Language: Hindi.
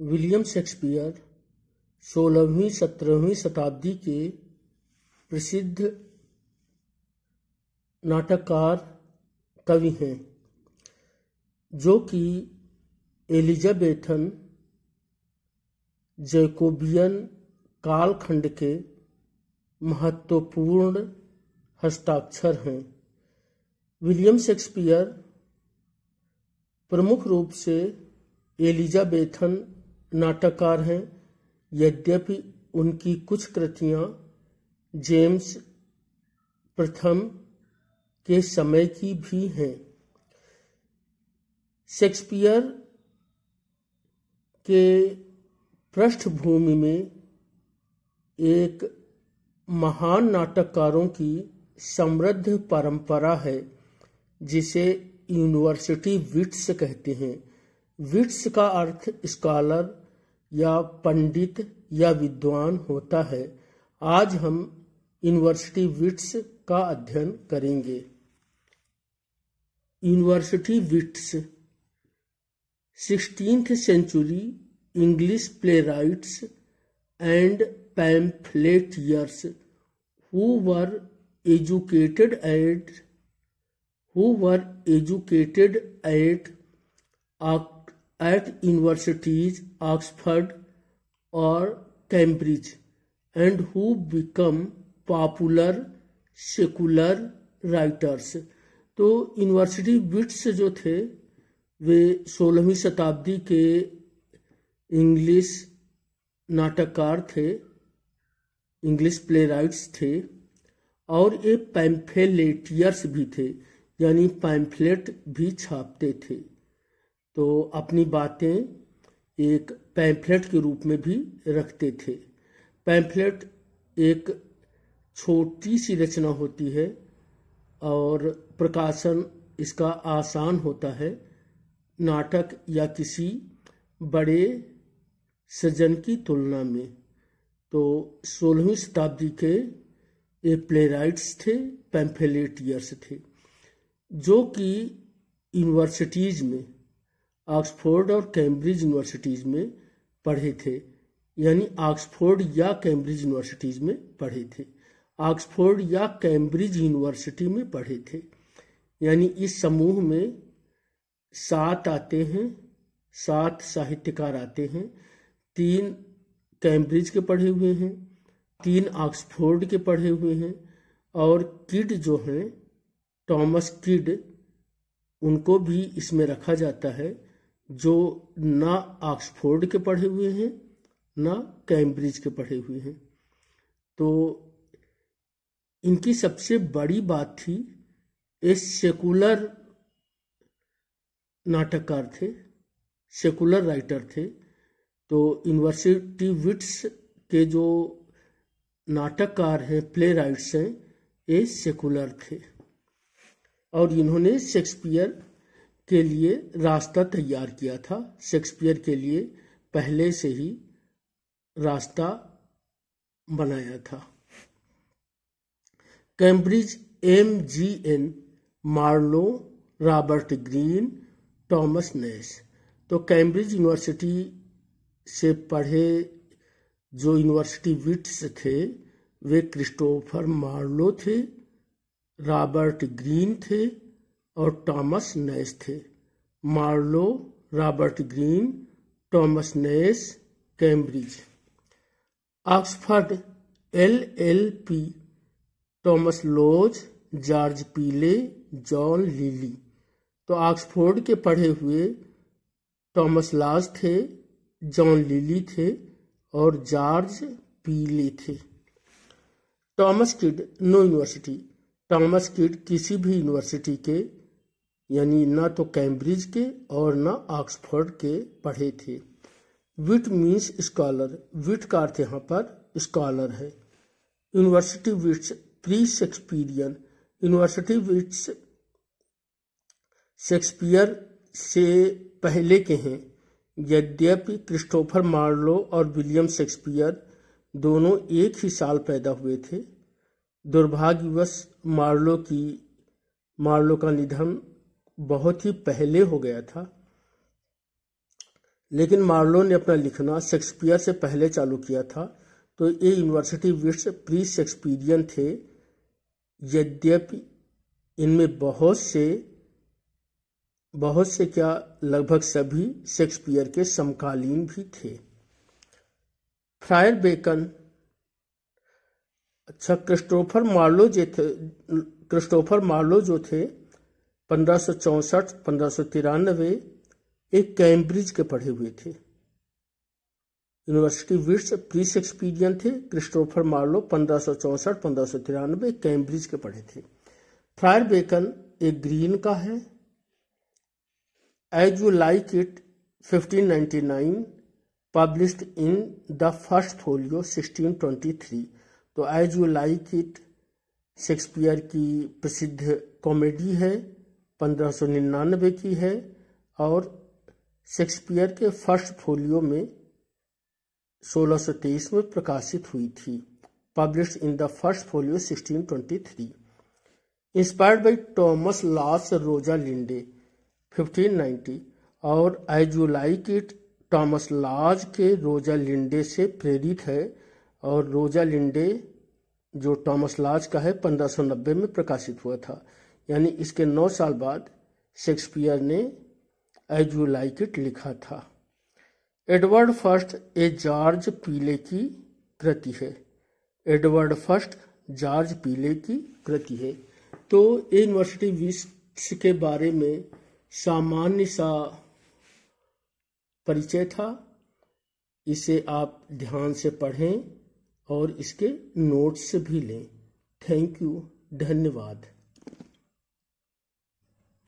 विलियम शेक्सपियर सोलहवीं सत्रहवीं शताब्दी के प्रसिद्ध नाटककार कवि हैं जो कि एलिजाबेथन जैकोबियन कालखंड के महत्वपूर्ण हस्ताक्षर हैं विलियम शेक्सपियर प्रमुख रूप से एलिजाबेथन नाटककार हैं यद्यपि उनकी कुछ कृतियां जेम्स प्रथम के समय की भी हैं शेक्सपियर के पृष्ठभूमि में एक महान नाटककारों की समृद्ध परंपरा है जिसे यूनिवर्सिटी विट्स कहते हैं विट्स का अर्थ स्कॉलर या पंडित या विद्वान होता है आज हम यूनिवर्सिटी विट्स का अध्ययन करेंगे university wits sixteenth century English playwrights and pamphleteers who were educated at who were educated at at universities Oxford और Cambridge and who become popular secular writers तो यूनिवर्सिटी बिट्स जो थे वे सोलहवीं शताब्दी के इंग्लिश नाटककार थे इंग्लिश प्ले राइट्स थे और ये पैम्फेलेटियर्स भी थे यानी पैम्फलेट भी छापते थे तो अपनी बातें एक पैम्फलेट के रूप में भी रखते थे पैम्फलेट एक छोटी सी रचना होती है और प्रकाशन इसका आसान होता है नाटक या किसी बड़े सृजन की तुलना में तो सोलहवीं शताब्दी के ये प्ले राइट्स थे पैम्फेलेटियर्स थे जो कि यूनिवर्सिटीज़ में ऑक्सफोर्ड और कैम्ब्रिज यूनिवर्सिटीज़ में पढ़े थे यानी ऑक्सफोर्ड या कैम्ब्रिज यूनिवर्सिटीज़ में पढ़े थे ऑक्सफोर्ड या कैम्ब्रिज यूनिवर्सिटी में पढ़े थे यानी इस समूह में सात आते हैं सात साहित्यकार आते हैं तीन कैम्ब्रिज के पढ़े हुए हैं तीन ऑक्सफोर्ड के पढ़े हुए हैं और किड जो हैं टॉमस किड उनको भी इसमें रखा जाता है जो ना ऑक्सफोर्ड के पढ़े हुए हैं ना कैम्ब्रिज के पढ़े हुए हैं तो इनकी सबसे बड़ी बात थी ये सेकुलर नाटककार थे सेकुलर राइटर थे तो यूनिवर्सिटी विट्स के जो नाटककार हैं प्ले राइट्स हैं ये सेकुलर थे और इन्होंने शेक्सपियर के लिए रास्ता तैयार किया था शेक्सपियर के लिए पहले से ही रास्ता बनाया था Cambridge M G N Marlowe Robert Greene Thomas Nashe तो कैम्ब्रिज यूनिवर्सिटी से पढ़े जो यूनिवर्सिटी विट्स थे वे क्रिस्टोफर मार्लो थे रॉबर्ट ग्रीन थे और टॉमस नेस थे Marlowe Robert Greene Thomas Nashe Cambridge Oxford L L P Thomas Lodge George Peele John Lyly तो ऑक्सफोर्ड के पढ़े हुए टॉमस लाज थे जॉन लिली थे और जॉर्ज पीले थे Thomas Kyd no university Thomas Kyd किसी भी यूनिवर्सिटी के यानी ना तो कैम्ब्रिज के और ना ऑक्सफोर्ड के पढ़े थे विट मीन्स स्कॉलर विट का अर्थ यहाँ पर स्कॉलर है university wits pre Shakespearean university wits Shakespeare से पहले के हैं यद्यपि क्रिस्टोफर मार्लो और विलियम शेक्सपियर दोनों एक ही साल पैदा हुए थे दुर्भाग्यवश मार्लो की मार्लो का निधन बहुत ही पहले हो गया था लेकिन मार्लो ने अपना लिखना शेक्सपियर से पहले चालू किया था तो ये यूनिवर्सिटी विश्व प्री शेक्सपीरियन थे यद्यपि इनमें बहुत से बहुत से क्या लगभग सभी शेक्सपियर के समकालीन भी थे फ्रायर बेकन अच्छा क्रिस्टोफर मार्लो जो थे क्रिस्टोफर मार्लो जो थे पंद्रह सौ पंद्रह तिरानवे एक कैम्ब्रिज के पढ़े हुए थे यूनिवर्सिटी विट्स प्री शेक्सपीरियन थे क्रिस्टोफर मार्लो पंद्रह सौ पंद्रह तिरानवे कैम्ब्रिज के पढ़े थे फ्रायर बेकन एक ग्रीन का है as you like it 1599 published in the first folio 1623 तो as you like it Shakespeare की प्रसिद्ध कॉमेडी है पंद्रह की है और शेक्सपियर के फर्स्ट फोलियो में 1623 में प्रकाशित हुई थी publish in the first folio 1623 inspired by Thomas Lodge's Rosalynde 1590 और आइजुलाई की टॉमस लॉज के रोजा लिंडे से प्रेरित है और रोजा लिंडे जो टॉमस लॉज का है 1590 में प्रकाशित हुआ था यानी इसके नौ साल बाद शेक्सपियर ने एज यू लाइक इट लिखा था एडवर्ड फर्स्ट ए जॉर्ज पीले की कृति है एडवर्ड फर्स्ट जॉर्ज पीले की कृति है तो ये यूनिवर्सिटी विश्व के बारे में सामान्य सा परिचय था इसे आप ध्यान से पढ़ें और इसके नोट्स भी लें थैंक यू धन्यवाद